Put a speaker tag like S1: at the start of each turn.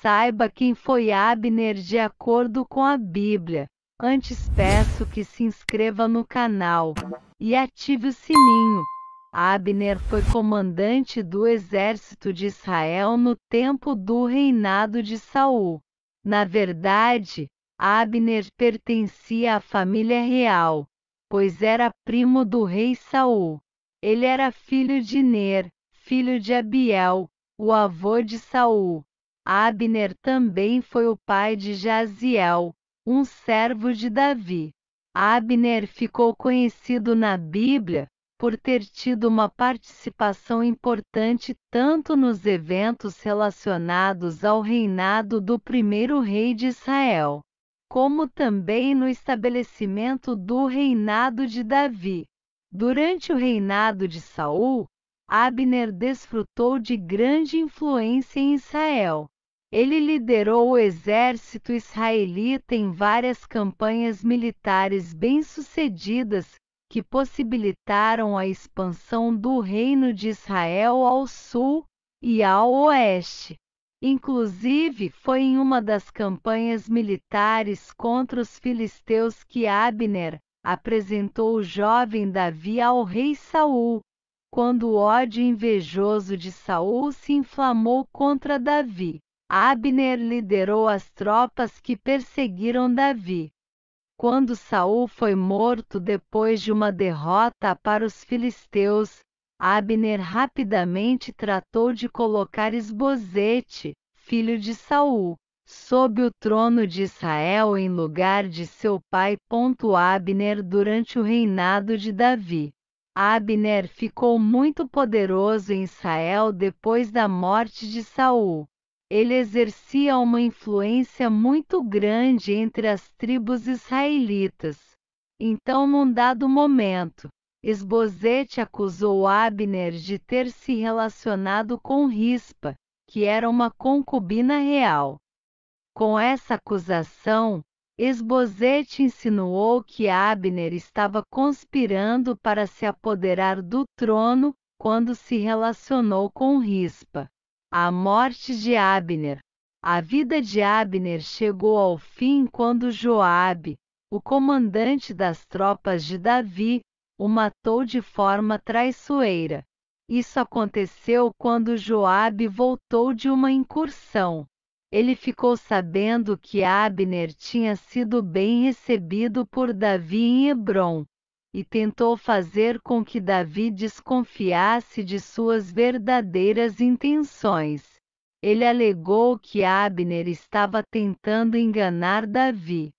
S1: saiba quem foi Abner de acordo com a Bíblia. Antes peço que se inscreva no canal e ative o sininho. Abner foi comandante do exército de Israel no tempo do reinado de Saul. Na verdade, Abner pertencia à família real, pois era primo do rei Saul. Ele era filho de Ner, filho de Abiel, o avô de Saul. Abner também foi o pai de Jaziel, um servo de Davi. Abner ficou conhecido na Bíblia por ter tido uma participação importante tanto nos eventos relacionados ao reinado do primeiro rei de Israel, como também no estabelecimento do reinado de Davi. Durante o reinado de Saul, Abner desfrutou de grande influência em Israel, ele liderou o exército israelita em várias campanhas militares bem-sucedidas, que possibilitaram a expansão do Reino de Israel ao sul e ao oeste. Inclusive, foi em uma das campanhas militares contra os filisteus que Abner apresentou o jovem Davi ao rei Saul, quando o ódio invejoso de Saul se inflamou contra Davi. Abner liderou as tropas que perseguiram Davi. Quando Saul foi morto depois de uma derrota para os filisteus, Abner rapidamente tratou de colocar Esbozete, filho de Saul, sob o trono de Israel em lugar de seu pai. Abner durante o reinado de Davi. Abner ficou muito poderoso em Israel depois da morte de Saul ele exercia uma influência muito grande entre as tribos israelitas. Então, num dado momento, Esbozete acusou Abner de ter se relacionado com Rispa, que era uma concubina real. Com essa acusação, Esbozete insinuou que Abner estava conspirando para se apoderar do trono quando se relacionou com Rispa. A morte de Abner. A vida de Abner chegou ao fim quando Joabe, o comandante das tropas de Davi, o matou de forma traiçoeira. Isso aconteceu quando Joabe voltou de uma incursão. Ele ficou sabendo que Abner tinha sido bem recebido por Davi em Hebron, e tentou fazer com que Davi desconfiasse de suas verdadeiras intenções. Ele alegou que Abner estava tentando enganar Davi,